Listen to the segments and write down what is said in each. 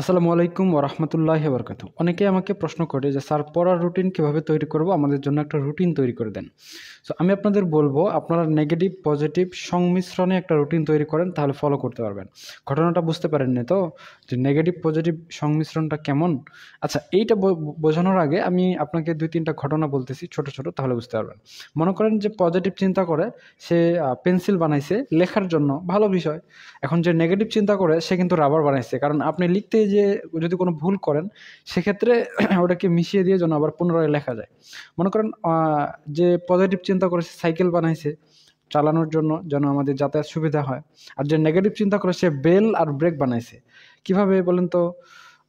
আসসালামু আলাইকুম ওরহমতুল্লাহ বরকাত অনেকে আমাকে প্রশ্ন করে যে স্যার পড়ার রুটিন কীভাবে তৈরি করব আমাদের জন্য একটা রুটিন তৈরি করে দেন সো আমি আপনাদের বলবো আপনারা নেগেটিভ পজিটিভ সংমিশ্রণে একটা রুটিন তৈরি করেন তাহলে ফলো করতে পারবেন ঘটনাটা বুঝতে পারেননি তো যে নেগেটিভ পজিটিভ সংমিশ্রণটা কেমন আচ্ছা এইটা বোঝানোর আগে আমি আপনাকে দুই তিনটা ঘটনা বলতেছি ছোট ছোট তাহলে বুঝতে পারবেন মনে করেন যে পজিটিভ চিন্তা করে সে পেন্সিল বানাইছে লেখার জন্য ভালো বিষয় এখন যে নেগেটিভ চিন্তা করে সে কিন্তু রাবার বানাইছে কারণ আপনি লিখতে যে যদি কোনো ভুল করেন সেক্ষেত্রে ওটাকে মিশিয়ে দিয়ে যেন আবার পুনরায় লেখা যায় মনে করেন যে পজিটিভ চিন্তা করেছে সাইকেল বানাইছে চালানোর জন্য যেন আমাদের যাতায়াত সুবিধা হয় আর যে নেগেটিভ চিন্তা করে সে বেল আর ব্রেক বানাইছে কিভাবে বলেন তো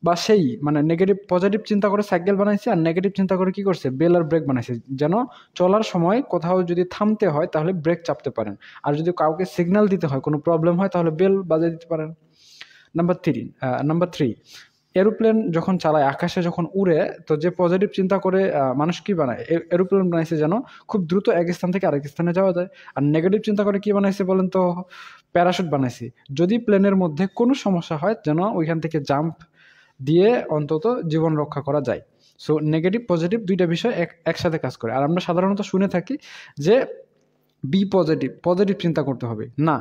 বা সেই মানে নেগেটিভ পজিটিভ চিন্তা করে সাইকেল বানাইছে আর নেগেটিভ চিন্তা করে কি করছে বেল আর ব্রেক বানাইছে যেন চলার সময় কোথাও যদি থামতে হয় তাহলে ব্রেক চাপতে পারেন আর যদি কাউকে সিগন্যাল দিতে হয় কোনো প্রবলেম হয় তাহলে বেল বাজিয়ে দিতে পারেন number three number three aeroplane যখন চালায় আকাশে যখন উড়ে তো যে পজিটিভ চিন্তা করে মানুষ কি বানায় এরোপ্লেন বানাইছে যেন খুব দ্রুত এক স্থান থেকে আরেক স্থানে যাওয়া যায় আর নেগেটিভ চিন্তা করে কি বানাইছে বলেন তো প্যারাশুট বানাইছি যদি প্লেনের মধ্যে কোনো সমস্যা হয় যেন ওইখান থেকে জাম্প দিয়ে অন্তত জীবন রক্ষা করা যায় সো নেগেটিভ পজিটিভ দুইটা বিষয় এক একসাথে কাজ করে আর আমরা সাধারণত শুনে থাকি যে বি পজিটিভ পজিটিভ চিন্তা করতে হবে না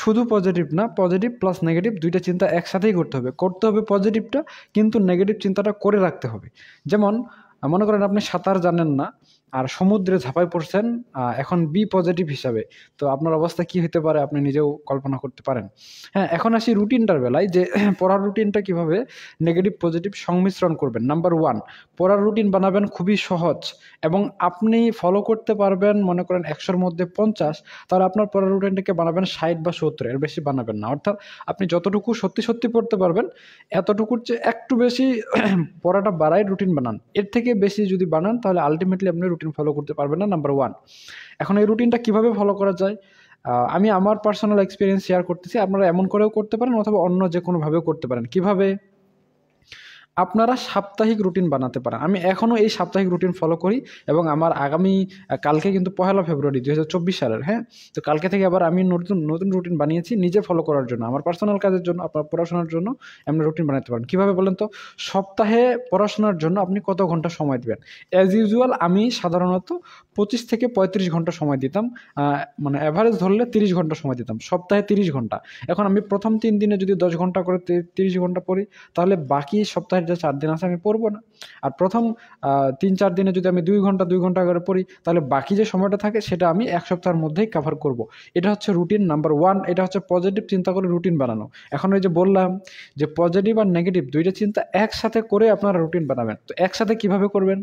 শুধু পজিটিভ না পজিটিভ প্লাস নেগেটিভ দুইটা চিন্তা একসাথেই করতে হবে করতে হবে পজিটিভটা কিন্তু নেগেটিভ চিন্তাটা করে রাখতে হবে যেমন মনে করেন আপনি সাঁতার জানেন না আর সমুদ্রে ঝাঁপায় পড়ছেন এখন বি পজিটিভ হিসাবে তো আপনার অবস্থা কি হতে পারে আপনি নিজেও কল্পনা করতে পারেন হ্যাঁ এখন আসি রুটিনটার বেলায় যে পড়ার রুটিনটা কিভাবে নেগেটিভ পজিটিভ সংমিশ্রণ করবেন নাম্বার ওয়ান পড়ার রুটিন বানাবেন খুবই সহজ এবং আপনি ফলো করতে পারবেন মনে করেন একশোর মধ্যে পঞ্চাশ তাহলে আপনার পড়ার রুটিনটাকে বানাবেন ষাট বা সত্তর এর বেশি বানাবেন না অর্থাৎ আপনি যতটুকু সত্যি সত্যি পড়তে পারবেন এতটুকুর চেয়ে একটু বেশি পড়াটা বাড়ায় রুটিন বানান এর থেকে বেশি যদি বানান তাহলে আলটিমেটলি আপনি রুটিন রুটিন ফলো করতে পারবে না নাম্বার ওয়ান এখন এই রুটিনটা কিভাবে ফলো করা যায় আমি আমার পার্সোনাল এক্সপিরিয়েন্স শেয়ার করতেছি আপনারা এমন করেও করতে পারেন অথবা অন্য যে কোনোভাবেও করতে পারেন কিভাবে আপনারা সাপ্তাহিক রুটিন বানাতে পারেন আমি এখনও এই সাপ্তাহিক রুটিন ফলো করি এবং আমার আগামী কালকে কিন্তু পহেলা ফেব্রুয়ারি দু সালের হ্যাঁ তো কালকে থেকে আবার আমি নতুন নতুন রুটিন বানিয়েছি নিজে ফলো করার জন্য আমার পার্সোনাল কাজের জন্য আপনার পড়াশোনার জন্য আপনি রুটিন বানাতে পারেন কীভাবে বলেন তো সপ্তাহে পড়াশোনার জন্য আপনি কত ঘন্টা সময় দেবেন অ্যাজ ইউজুয়াল আমি সাধারণত পঁচিশ থেকে পঁয়ত্রিশ ঘন্টা সময় দিতাম মানে অ্যাভারেজ ধরলে তিরিশ ঘন্টা সময় দিতাম সপ্তাহে তিরিশ ঘন্টা এখন আমি প্রথম তিন দিনে যদি দশ ঘন্টা করে তিরিশ ঘন্টা পড়ি তাহলে বাকি সপ্তাহে যে চার দিন আছে আমি পড়বো না আর প্রথম তিন চার দিনে যদি আমি দুই ঘন্টা দুই ঘন্টা করে পড়ি তাহলে বাকি যে সময়টা থাকে সেটা আমি এক সপ্তাহের মধ্যেই কাভার করব। এটা হচ্ছে রুটিন নাম্বার ওয়ান এটা হচ্ছে পজিটিভ চিন্তা করে রুটিন বানানো এখন ওই যে বললাম যে পজিটিভ আর নেগেটিভ দুইটা চিন্তা একসাথে করে আপনারা রুটিন বানাবেন তো একসাথে কিভাবে করবেন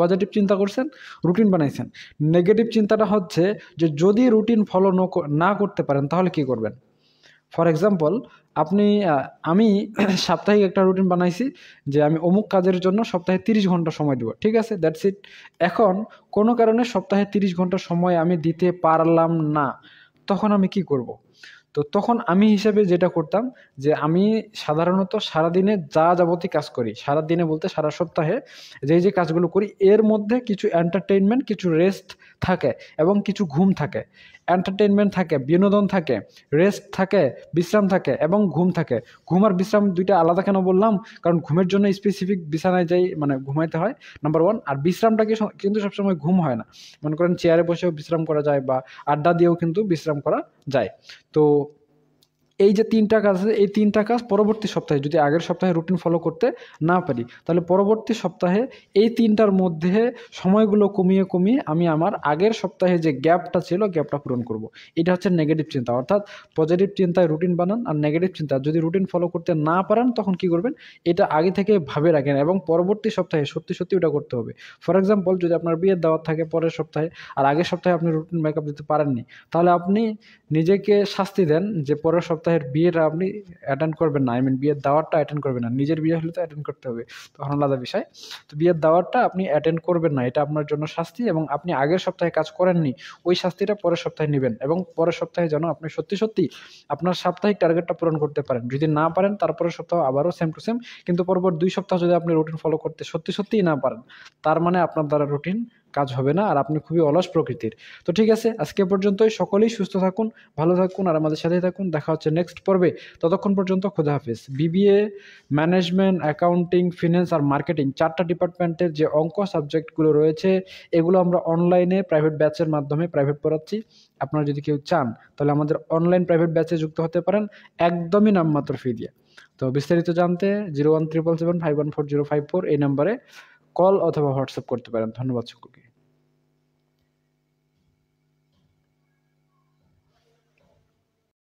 পজিটিভ চিন্তা করছেন রুটিন বানাইছেন নেগেটিভ চিন্তাটা হচ্ছে যে যদি রুটিন ফলো না করতে পারেন তাহলে কি করবেন ফর এক্সাম্পল আপনি আমি সাপ্তাহিক একটা রুটিন বানাইছি যে আমি অমুক কাজের জন্য সপ্তাহে তিরিশ ঘন্টা সময় দেবো ঠিক আছে দ্যাটস ইট এখন কোনো কারণে সপ্তাহে তিরিশ ঘন্টা সময় আমি দিতে পারলাম না তখন আমি কি করব। তো তখন আমি হিসেবে যেটা করতাম যে আমি সাধারণত সারাদিনে যা যাবতীয় কাজ করি সারাদিনে বলতে সারা সপ্তাহে যে যে কাজগুলো করি এর মধ্যে কিছু এন্টারটেইনমেন্ট কিছু রেস্ট থাকে এবং কিছু ঘুম থাকে এন্টারটেনমেন্ট থাকে বিনোদন থাকে রেস্ট থাকে বিশ্রাম থাকে এবং ঘুম থাকে ঘুম আর বিশ্রাম দুইটা আলাদা কেন বললাম কারণ ঘুমের জন্য স্পেসিফিক বিছানায় যাই মানে ঘুমাইতে হয় নাম্বার ওয়ান আর বিশ্রামটাকে কিন্তু সবসময় ঘুম হয় না মনে করেন চেয়ারে বসেও বিশ্রাম করা যায় বা আড্ডা দিয়েও কিন্তু বিশ্রাম করা যায় তো এই যে তিনটা কাজ আছে এই তিনটা কাজ পরবর্তী সপ্তাহে যদি আগের সপ্তাহে রুটিন ফলো করতে না পারি তাহলে পরবর্তী সপ্তাহে এই তিনটার মধ্যে সময়গুলো কমিয়ে কমিয়ে আমি আমার আগের সপ্তাহে যে গ্যাপটা ছিল গ্যাপটা পূরণ করব। এটা হচ্ছে নেগেটিভ চিন্তা অর্থাৎ পজিটিভ চিন্তায় রুটিন বানান আর নেগেটিভ চিন্তা যদি রুটিন ফলো করতে না পারেন তখন কি করবেন এটা আগে থেকে ভাবে রাখেন এবং পরবর্তী সপ্তাহে সত্যি সত্যি ওটা করতে হবে ফর এক্সাম্পল যদি আপনার বিয়ের দাওয়াত থাকে পরের সপ্তাহে আর আগের সপ্তাহে আপনি রুটিন মেকআপ দিতে পারেননি তাহলে আপনি নিজেকে শাস্তি দেন যে পরের সপ্তাহে সপ্তাহের বিয়েটা আপনি অ্যাটেন্ড করবেন না আই মিন বিয়ের দাওয়াতটা অ্যাটেন্ড করবেন না নিজের বিয়ে হলে তো অ্যাটেন্ড করতে হবে তখন আলাদা বিষয় তো বিয়ের দাওয়াতটা আপনি অ্যাটেন্ড করবেন না এটা আপনার জন্য শাস্তি এবং আপনি আগের সপ্তাহে কাজ করেননি ওই শাস্তিটা পরের সপ্তাহে নেবেন এবং পরের সপ্তাহে যেন আপনি সত্যি সত্যি আপনার সাপ্তাহিক টার্গেটটা পূরণ করতে পারেন যদি না পারেন তারপরের সপ্তাহ আবারও সেম টু সেম কিন্তু পরপর দুই সপ্তাহ যদি আপনি রুটিন ফলো করতে সত্যি সত্যিই না পারেন তার মানে আপনার দ্বারা রুটিন কাজ হবে না আর আপনি খুবই অলস প্রকৃতির তো ঠিক আছে আজকে পর্যন্তই সকলেই সুস্থ থাকুন ভালো থাকুন আর আমাদের সাথেই থাকুন দেখা হচ্ছে নেক্সট পর্বে ততক্ষণ পর্যন্ত খোদা হাফিজ বিবিএ ম্যানেজমেন্ট অ্যাকাউন্টিং ফিনান্স আর মার্কেটিং চারটা ডিপার্টমেন্টের যে অঙ্ক সাবজেক্টগুলো রয়েছে এগুলো আমরা অনলাইনে প্রাইভেট ব্যাচের মাধ্যমে প্রাইভেট পড়াচ্ছি আপনারা যদি কেউ চান তাহলে আমাদের অনলাইন প্রাইভেট ব্যাচে যুক্ত হতে পারেন একদমই নামমাত্র ফি দিয়ে তো বিস্তারিত জানতে zero one triple seven five one four zero five four এই নাম্বারে কল অথবা হোয়াটসঅ্যাপ করতে পারেন ধন্যবাদ সকলকে